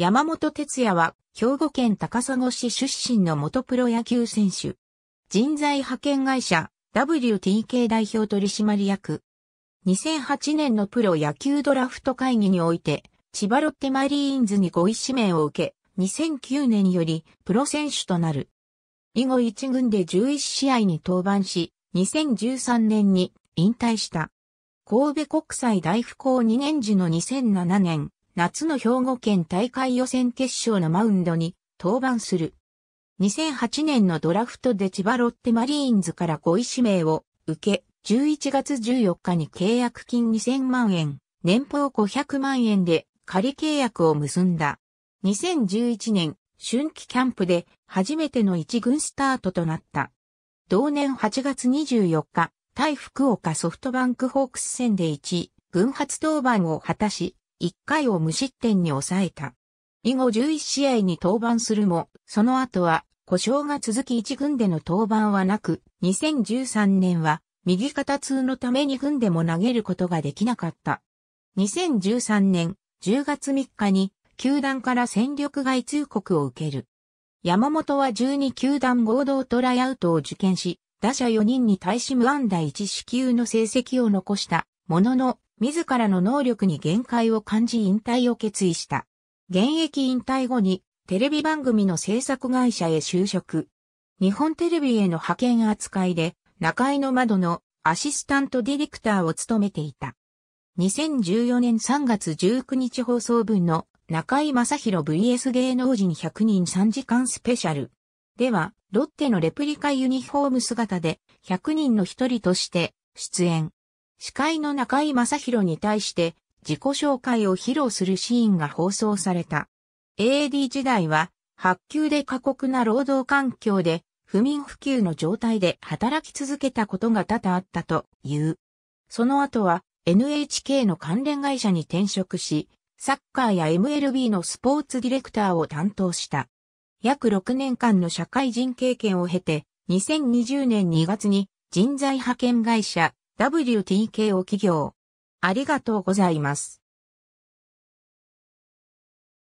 山本哲也は、兵庫県高砂市出身の元プロ野球選手。人材派遣会社、WTK 代表取締役。2008年のプロ野球ドラフト会議において、千葉ロッテマリーンズに5位指名を受け、2009年よりプロ選手となる。以後1軍で11試合に登板し、2013年に引退した。神戸国際大不幸2年時の2007年、夏の兵庫県大会予選決勝のマウンドに登板する。2008年のドラフトで千葉ロッテマリーンズから5位指名を受け、11月14日に契約金2000万円、年俸500万円で仮契約を結んだ。2011年、春季キャンプで初めての一軍スタートとなった。同年8月24日、対福岡ソフトバンクホークス戦で1軍発登板を果たし、1回を無失点に抑えた。以後11試合に登板するも、その後は故障が続き1軍での登板はなく、2013年は右肩痛のため2軍でも投げることができなかった。2013年10月3日に球団から戦力外通告を受ける。山本は12球団合同トライアウトを受験し、打者4人に対し無安打1支給の成績を残したものの、自らの能力に限界を感じ引退を決意した。現役引退後にテレビ番組の制作会社へ就職。日本テレビへの派遣扱いで中井の窓のアシスタントディレクターを務めていた。2014年3月19日放送分の中井正宏 VS 芸能人100人3時間スペシャル。では、ロッテのレプリカユニフォーム姿で100人の一人として出演。司会の中井正宏に対して自己紹介を披露するシーンが放送された。AAD 時代は、発給で過酷な労働環境で、不眠不休の状態で働き続けたことが多々あったという。その後は NHK の関連会社に転職し、サッカーや MLB のスポーツディレクターを担当した。約6年間の社会人経験を経て、2020年2月に人材派遣会社 WTKO 企業。ありがとうございます。